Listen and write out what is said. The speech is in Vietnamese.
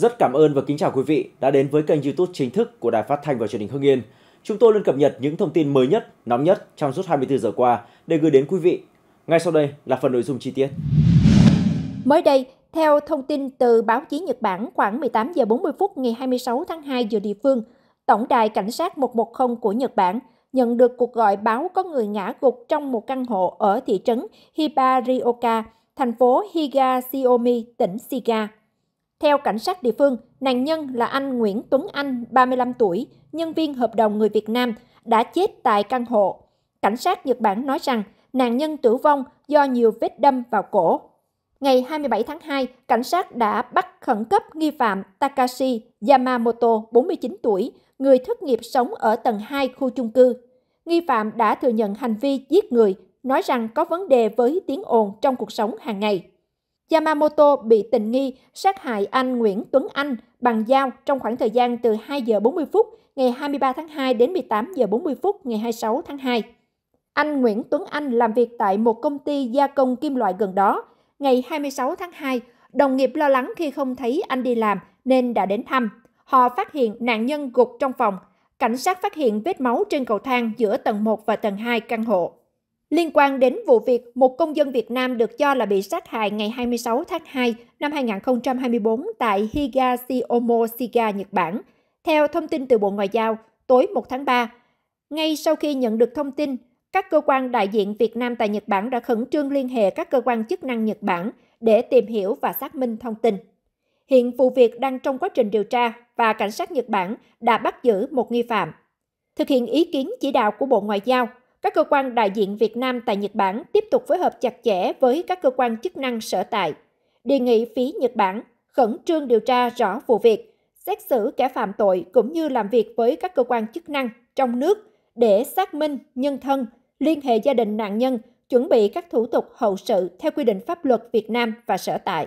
Rất cảm ơn và kính chào quý vị đã đến với kênh YouTube chính thức của Đài Phát thanh và Truyền hình Hưng Yên. Chúng tôi luôn cập nhật những thông tin mới nhất, nóng nhất trong suốt 24 giờ qua để gửi đến quý vị. Ngay sau đây là phần nội dung chi tiết. Mới đây, theo thông tin từ báo chí Nhật Bản khoảng 18 giờ 40 phút ngày 26 tháng 2 giờ địa phương, Tổng đài Cảnh sát 110 của Nhật Bản nhận được cuộc gọi báo có người ngã gục trong một căn hộ ở thị trấn Hibarioka, thành phố Higasiomi, tỉnh Shiga. Theo cảnh sát địa phương, nạn nhân là anh Nguyễn Tuấn Anh, 35 tuổi, nhân viên hợp đồng người Việt Nam, đã chết tại căn hộ. Cảnh sát Nhật Bản nói rằng nạn nhân tử vong do nhiều vết đâm vào cổ. Ngày 27 tháng 2, cảnh sát đã bắt khẩn cấp nghi phạm Takashi Yamamoto, 49 tuổi, người thất nghiệp sống ở tầng 2 khu chung cư. Nghi phạm đã thừa nhận hành vi giết người, nói rằng có vấn đề với tiếng ồn trong cuộc sống hàng ngày. Yamamoto bị tình nghi sát hại anh Nguyễn Tuấn Anh bằng dao trong khoảng thời gian từ 2 giờ 40 phút ngày 23 tháng 2 đến 18 giờ 40 phút ngày 26 tháng 2. Anh Nguyễn Tuấn Anh làm việc tại một công ty gia công kim loại gần đó. Ngày 26 tháng 2, đồng nghiệp lo lắng khi không thấy anh đi làm nên đã đến thăm. Họ phát hiện nạn nhân gục trong phòng. Cảnh sát phát hiện vết máu trên cầu thang giữa tầng 1 và tầng 2 căn hộ. Liên quan đến vụ việc một công dân Việt Nam được cho là bị sát hại ngày 26 tháng 2 năm 2024 tại Higashioma Shiga, Nhật Bản. Theo thông tin từ Bộ Ngoại giao, tối 1 tháng 3, ngay sau khi nhận được thông tin, các cơ quan đại diện Việt Nam tại Nhật Bản đã khẩn trương liên hệ các cơ quan chức năng Nhật Bản để tìm hiểu và xác minh thông tin. Hiện vụ việc đang trong quá trình điều tra và cảnh sát Nhật Bản đã bắt giữ một nghi phạm. Thực hiện ý kiến chỉ đạo của Bộ Ngoại giao, các cơ quan đại diện Việt Nam tại Nhật Bản tiếp tục phối hợp chặt chẽ với các cơ quan chức năng sở tại, đề nghị phía Nhật Bản khẩn trương điều tra rõ vụ việc, xét xử kẻ phạm tội cũng như làm việc với các cơ quan chức năng trong nước để xác minh nhân thân, liên hệ gia đình nạn nhân, chuẩn bị các thủ tục hậu sự theo quy định pháp luật Việt Nam và sở tại.